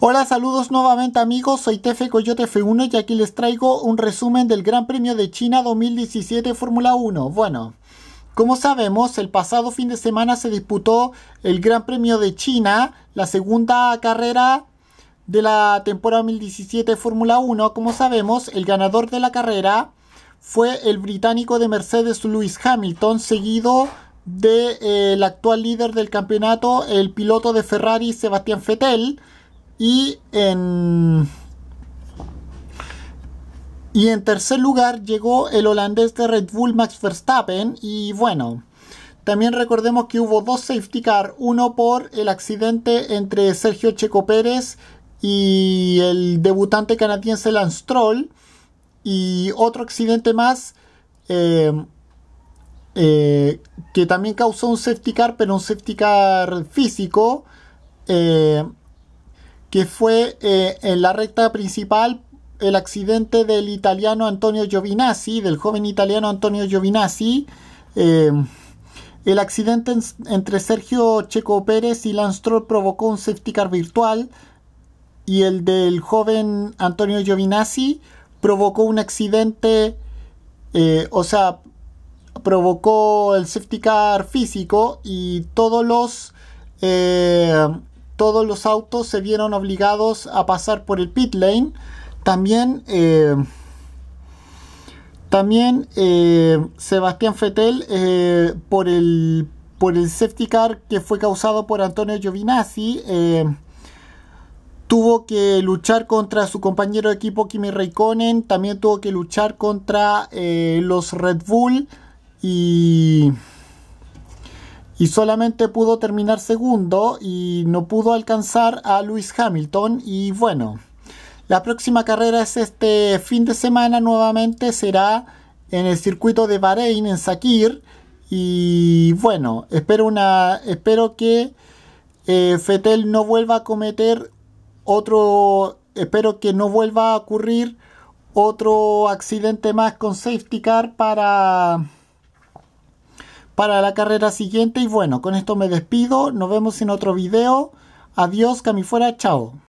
Hola, saludos nuevamente amigos, soy Tefe Coyote F1 y aquí les traigo un resumen del Gran Premio de China 2017 Fórmula 1. Bueno, como sabemos, el pasado fin de semana se disputó el Gran Premio de China, la segunda carrera de la temporada 2017 Fórmula 1. Como sabemos, el ganador de la carrera fue el británico de Mercedes Lewis Hamilton, seguido del de, eh, actual líder del campeonato, el piloto de Ferrari Sebastián Fettel. Y en, y en tercer lugar llegó el holandés de Red Bull Max Verstappen. Y bueno, también recordemos que hubo dos safety car, uno por el accidente entre Sergio Checo Pérez y el debutante canadiense Lance Troll, y otro accidente más eh, eh, que también causó un safety car, pero un safety car físico. Eh, que fue eh, en la recta principal el accidente del italiano Antonio Giovinazzi, del joven italiano Antonio Giovinazzi, eh, el accidente entre Sergio Checo Pérez y Lance Stroll provocó un safety car virtual y el del joven Antonio Giovinazzi provocó un accidente, eh, o sea, provocó el safety car físico y todos los todos los autos se vieron obligados a pasar por el pit lane. También, eh, también eh, Sebastián Fetel eh, por, el, por el safety car que fue causado por Antonio Giovinazzi. Tuvo que luchar contra su compañero de equipo Kimi Raikkonen, también tuvo que luchar contra los Red Bull y y solamente pudo terminar segundo y no pudo alcanzar a Lewis Hamilton y bueno, la próxima carrera es este fin de semana nuevamente será en el circuito de Bahrein en Sakir y bueno, espero una espero que eh, Fetel no vuelva a cometer otro espero que no vuelva a ocurrir otro accidente más con safety car para para la carrera siguiente. Y bueno, con esto me despido. Nos vemos en otro video. Adiós, Camifuera. Chao.